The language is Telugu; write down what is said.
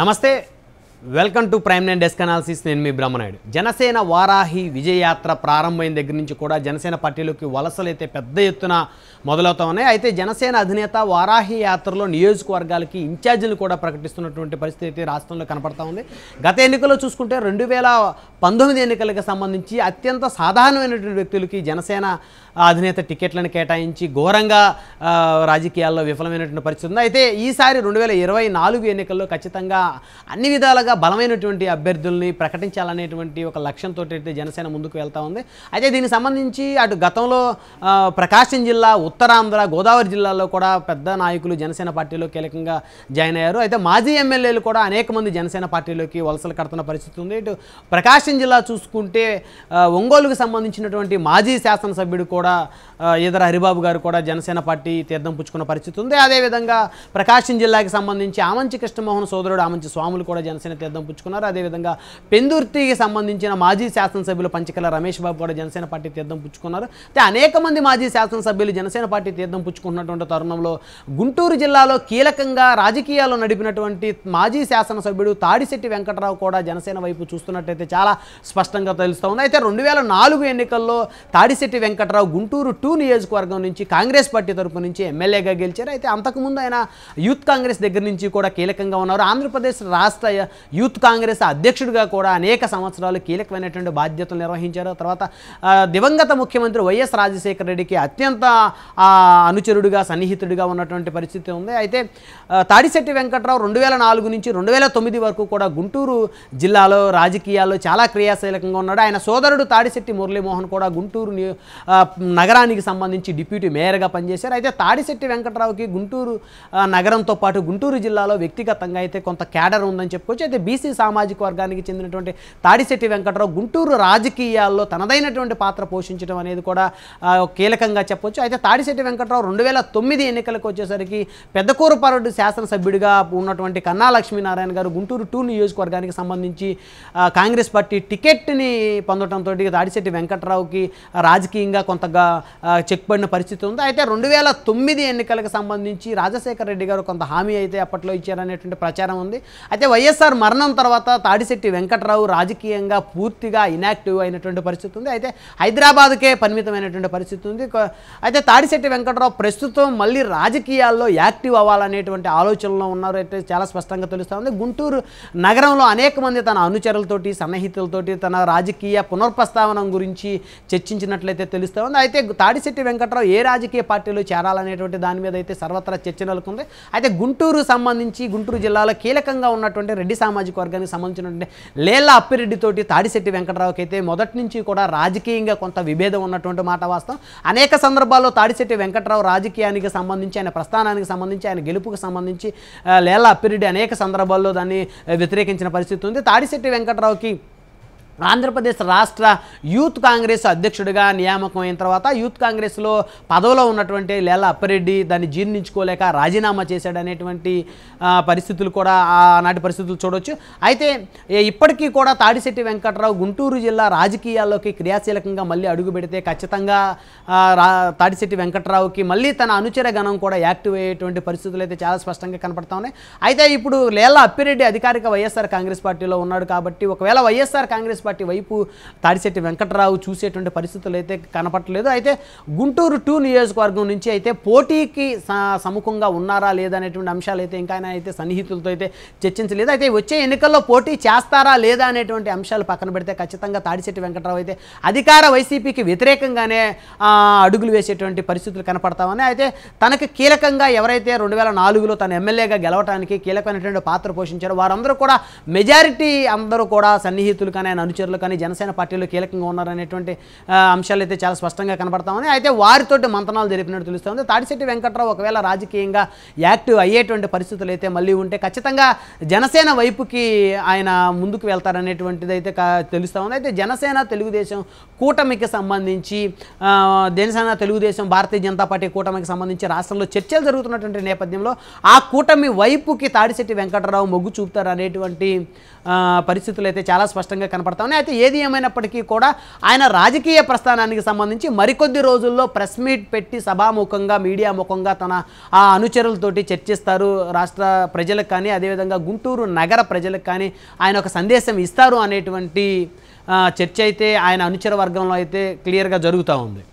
నమస్తే welcome to prime nine desk analysis నేను మీ బ్రహ్మనాయుడు జనసేన వారాహి విజయయాత్ర ప్రారంభమైన దగ్గర నుంచి కూడా జనసేన పార్టీలోకి వలసలు అయితే పెద్ద ఎత్తున మొదలవుతా ఉన్నాయి అయితే జనసేన అధినేత వారాహి యాత్రలో నియోజకవర్గాలకి ఇన్ఛార్జీలు కూడా ప్రకటిస్తున్నటువంటి పరిస్థితి అయితే రాష్ట్రంలో కనపడతా ఉంది గత ఎన్నికల్లో చూసుకుంటే రెండు వేల పంతొమ్మిది ఎన్నికలకు సంబంధించి అత్యంత సాధారణమైనటువంటి వ్యక్తులకి జనసేన అధినేత టికెట్లను కేటాయించి ఘోరంగా రాజకీయాల్లో విఫలమైనటువంటి పరిస్థితి ఉంది అయితే ఈసారి రెండు వేల ఇరవై నాలుగు ఎన్నికల్లో ఖచ్చితంగా అన్ని విధాలుగా బలమైనటువంటి అభ్యర్థుల్ని ప్రకటించాలనేటువంటి ఒక లక్ష్యంతో అయితే జనసేన ముందుకు వెళ్తా ఉంది అయితే దీనికి సంబంధించి అటు గతంలో ప్రకాశం జిల్లా ఉత్తరాంధ్ర గోదావరి జిల్లాలో కూడా పెద్ద నాయకులు జనసేన పార్టీలో కీలకంగా జాయిన్ అయ్యారు అయితే మాజీ ఎమ్మెల్యేలు కూడా అనేక మంది జనసేన పార్టీలోకి వలసలు కడుతున్న పరిస్థితి ఉంది ఇటు ప్రకాశం జిల్లా చూసుకుంటే ఒంగోలుకు సంబంధించినటువంటి మాజీ శాసనసభ్యుడు కూడా ఇతర హరిబాబు గారు కూడా జనసేన పార్టీ తీర్థం పుచ్చుకున్న పరిస్థితి ఉంది అదేవిధంగా ప్రకాశం జిల్లాకి సంబంధించి ఆమంచి కృష్ణమోహన్ సోదరుడు ఆమంచి స్వాములు కూడా జనసేన జనసేన తీర్థం పుచ్చుకున్నారు అదేవిధంగా పెందుర్తికి సంబంధించిన మాజీ శాసనసభ్యులు పంచకల రమేష్ బాబు కూడా జనసేన పార్టీ తీర్థం పుచ్చుకున్నారు అయితే అనేక మంది మాజీ శాసనసభ్యులు జనసేన పార్టీ తీర్థం పుచ్చుకుంటున్నటువంటి తరుణంలో గుంటూరు జిల్లాలో కీలకంగా రాజకీయాల్లో నడిపినటువంటి మాజీ శాసనసభ్యుడు తాడిశెట్టి వెంకటరావు కూడా జనసేన వైపు చూస్తున్నట్టయితే చాలా స్పష్టంగా తెలుస్తూ ఉంది అయితే రెండు వేల నాలుగు ఎన్నికల్లో తాడిశెట్టి వెంకటరావు గుంటూరు టూ నియోజకవర్గం నుంచి కాంగ్రెస్ పార్టీ తరపు నుంచి ఎమ్మెల్యేగా గెలిచారు అయితే అంతకుముందు ఆయన యూత్ కాంగ్రెస్ దగ్గర నుంచి కూడా కీలకంగా ఉన్నారు ఆంధ్రప్రదేశ్ రాష్ట్ర యూత్ కాంగ్రెస్ అధ్యక్షుడిగా కూడా అనేక సంవత్సరాలు కీలకమైనటువంటి బాధ్యతలు నిర్వహించారు తర్వాత దివంగత ముఖ్యమంత్రి వైఎస్ రాజశేఖర రెడ్డికి అత్యంత అనుచరుడిగా సన్నిహితుడిగా ఉన్నటువంటి పరిస్థితి ఉంది అయితే తాడిశెట్టి వెంకట్రావు రెండు వేల నాలుగు నుంచి రెండు వేల తొమ్మిది వరకు కూడా గుంటూరు జిల్లాలో రాజకీయాల్లో చాలా క్రియాశీలకంగా ఉన్నాడు ఆయన సోదరుడు తాడిశెట్టి మురళీమోహన్ కూడా గుంటూరు నగరానికి సంబంధించి డిప్యూటీ మేయర్గా పనిచేశారు అయితే తాడిశెట్టి వెంకట్రావుకి గుంటూరు నగరంతో పాటు గుంటూరు జిల్లాలో వ్యక్తిగతంగా అయితే కొంత క్యాడర్ ఉందని చెప్పుకోవచ్చు అయితే బీసీ సామాజిక వర్గానికి చెందినటువంటి తాడిశెట్టి వెంకటరావు గుంటూరు రాజకీయాల్లో తనదైనటువంటి పాత్ర పోషించడం అనేది కూడా కీలకంగా చెప్పొచ్చు అయితే తాడిశెట్టి వెంకటరావు రెండు వేల తొమ్మిది ఎన్నికలకు వచ్చేసరికి పెద్దకూరపాడు శాసనసభ్యుడిగా ఉన్నటువంటి కన్నా లక్ష్మీనారాయణ గారు గుంటూరు టూ నియోజకవర్గానికి సంబంధించి కాంగ్రెస్ పార్టీ టికెట్ని పొందడంతో తాడిశెట్టి వెంకట్రావుకి రాజకీయంగా కొంతగా చెక్ పడిన పరిస్థితి ఉంది అయితే రెండు వేల తొమ్మిది ఎన్నికలకు సంబంధించి రాజశేఖర రెడ్డి గారు కొంత హామీ అయితే అప్పట్లో ఇచ్చారనేటువంటి ప్రచారం ఉంది అయితే వైఎస్ఆర్ మరణం తర్వాత తాడిశెట్టి వెంకట్రావు రాజకీయంగా పూర్తిగా ఇనాక్టివ్ అయినటువంటి పరిస్థితి ఉంది అయితే హైదరాబాద్కే పరిమితమైనటువంటి పరిస్థితి ఉంది అయితే తాడిశెట్టి వెంకట్రావు ప్రస్తుతం మళ్ళీ రాజకీయాల్లో యాక్టివ్ అవ్వాలనేటువంటి ఆలోచనలో ఉన్నారు అయితే చాలా స్పష్టంగా తెలుస్తూ ఉంది గుంటూరు నగరంలో అనేక మంది తన అనుచరులతోటి సన్నిహితులతోటి తన రాజకీయ పునర్ప్రస్తావనం గురించి చర్చించినట్లయితే తెలుస్తూ ఉంది అయితే తాడిశెట్టి వెంకట్రావు ఏ రాజకీయ పార్టీలో చేరాలనేటువంటి దాని మీద అయితే సర్వత్రా చర్చ నెలకొంది అయితే గుంటూరు సంబంధించి గుంటూరు జిల్లాలో కీలకంగా ఉన్నటువంటి రెడ్డి సామ్ సామాజిక వర్గానికి సంబంధించినటువంటి లేళ్ల అప్పిరెడ్డితోటి తాడిశెట్టి వెంకటరావుకి అయితే మొదటి నుంచి కూడా రాజకీయంగా కొంత విభేదం ఉన్నటువంటి మాట వాస్తవం అనేక సందర్భాల్లో తాడిశెట్టి వెంకటరావు రాజకీయానికి సంబంధించి ఆయన ప్రస్థానానికి సంబంధించి ఆయన గెలుపుకు సంబంధించి లేళ్ల అప్పిరెడ్డి అనేక సందర్భాల్లో దాన్ని వ్యతిరేకించిన పరిస్థితి ఉంది తాడిశెట్టి వెంకటరావుకి ఆంధ్రప్రదేశ్ రాష్ట్ర యూత్ కాంగ్రెస్ అధ్యక్షుడిగా నియామకమైన తర్వాత యూత్ కాంగ్రెస్లో పదవిలో ఉన్నటువంటి లేలా అప్పరెడ్డి దాన్ని జీర్ణించుకోలేక రాజీనామా చేశాడనేటువంటి పరిస్థితులు కూడా ఆనాటి పరిస్థితులు చూడవచ్చు అయితే ఇప్పటికీ కూడా తాడిశెట్టి వెంకట్రావు గుంటూరు జిల్లా రాజకీయాల్లోకి క్రియాశీలకంగా మళ్ళీ అడుగు పెడితే ఖచ్చితంగా తాడిశెట్టి వెంకట్రావుకి మళ్ళీ తన అనుచర గణం కూడా యాక్టివ్ అయ్యేటువంటి పరిస్థితులు అయితే చాలా స్పష్టంగా కనపడతా ఉన్నాయి అయితే ఇప్పుడు లేలా అప్పిరెడ్డి అధికారిక వైఎస్ఆర్ కాంగ్రెస్ పార్టీలో ఉన్నాడు కాబట్టి ఒకవేళ వైఎస్ఆర్ కాంగ్రెస్ పార్టీ వైపు తాడిశెట్టి వెంకటరావు చూసేటువంటి పరిస్థితులు అయితే కనపడలేదు అయితే గుంటూరు టూ నియోజకవర్గం నుంచి అయితే పోటీకి సముఖంగా ఉన్నారా లేదనేటువంటి అంశాలు అయితే ఇంకా ఆయన అయితే సన్నిహితులతో అయితే చర్చించలేదు అయితే వచ్చే ఎన్నికల్లో పోటీ చేస్తారా లేదా అనేటువంటి అంశాలు పక్కన పెడితే ఖచ్చితంగా తాడిశెట్టి వెంకటరావు అయితే అధికార వైసీపీకి వ్యతిరేకంగానే అడుగులు వేసేటువంటి పరిస్థితులు కనపడతామని అయితే తనకు కీలకంగా ఎవరైతే రెండు వేల నాలుగులో తను ఎమ్మెల్యేగా గెలవడానికి కీలకమైనటువంటి పాత్ర పోషించారో వారందరూ కూడా మెజారిటీ అందరూ కూడా సన్నిహితులుగానే ఆయన అనుచరులు కానీ జనసేన పార్టీలో కీలకంగా ఉన్నారనేటువంటి అంశాలు అయితే చాలా స్పష్టంగా కనబడతామని అయితే వారితోటి మంతనాలు జరిపినట్టు తెలుస్తుంది తాడిశెట్టి వెంకట్రావు ఒకవేళ రాజకీయంగా యాక్టివ్ అయ్యేటువంటి పరిస్థితులు అయితే మళ్ళీ ఉంటే ఖచ్చితంగా జనసేన వైపుకి ఆయన ముందుకు వెళ్తారనేటువంటిది అయితే తెలుస్తూ ఉంది అయితే జనసేన తెలుగుదేశం కూటమికి సంబంధించి జనసేన తెలుగుదేశం భారతీయ జనతా పార్టీ కూటమికి సంబంధించి రాష్ట్రంలో చర్చలు జరుగుతున్నటువంటి నేపథ్యంలో ఆ కూటమి వైపుకి తాడిశెట్టి వెంకటరావు మొగ్గు చూపుతారు అనేటువంటి పరిస్థితులు అయితే చాలా స్పష్టంగా కనపడతాం చూస్తామని అయితే ఏది ఏమైనప్పటికీ కూడా ఆయన రాజకీయ ప్రస్థానానికి సంబంధించి మరికొద్ది రోజుల్లో ప్రెస్ మీట్ పెట్టి సభాముఖంగా మీడియా ముఖంగా తన ఆ అనుచరులతోటి చర్చిస్తారు రాష్ట్ర ప్రజలకు కానీ అదేవిధంగా గుంటూరు నగర ప్రజలకు కానీ ఆయన ఒక సందేశం ఇస్తారు అనేటువంటి చర్చ అయితే ఆయన అనుచర వర్గంలో అయితే క్లియర్గా జరుగుతూ ఉంది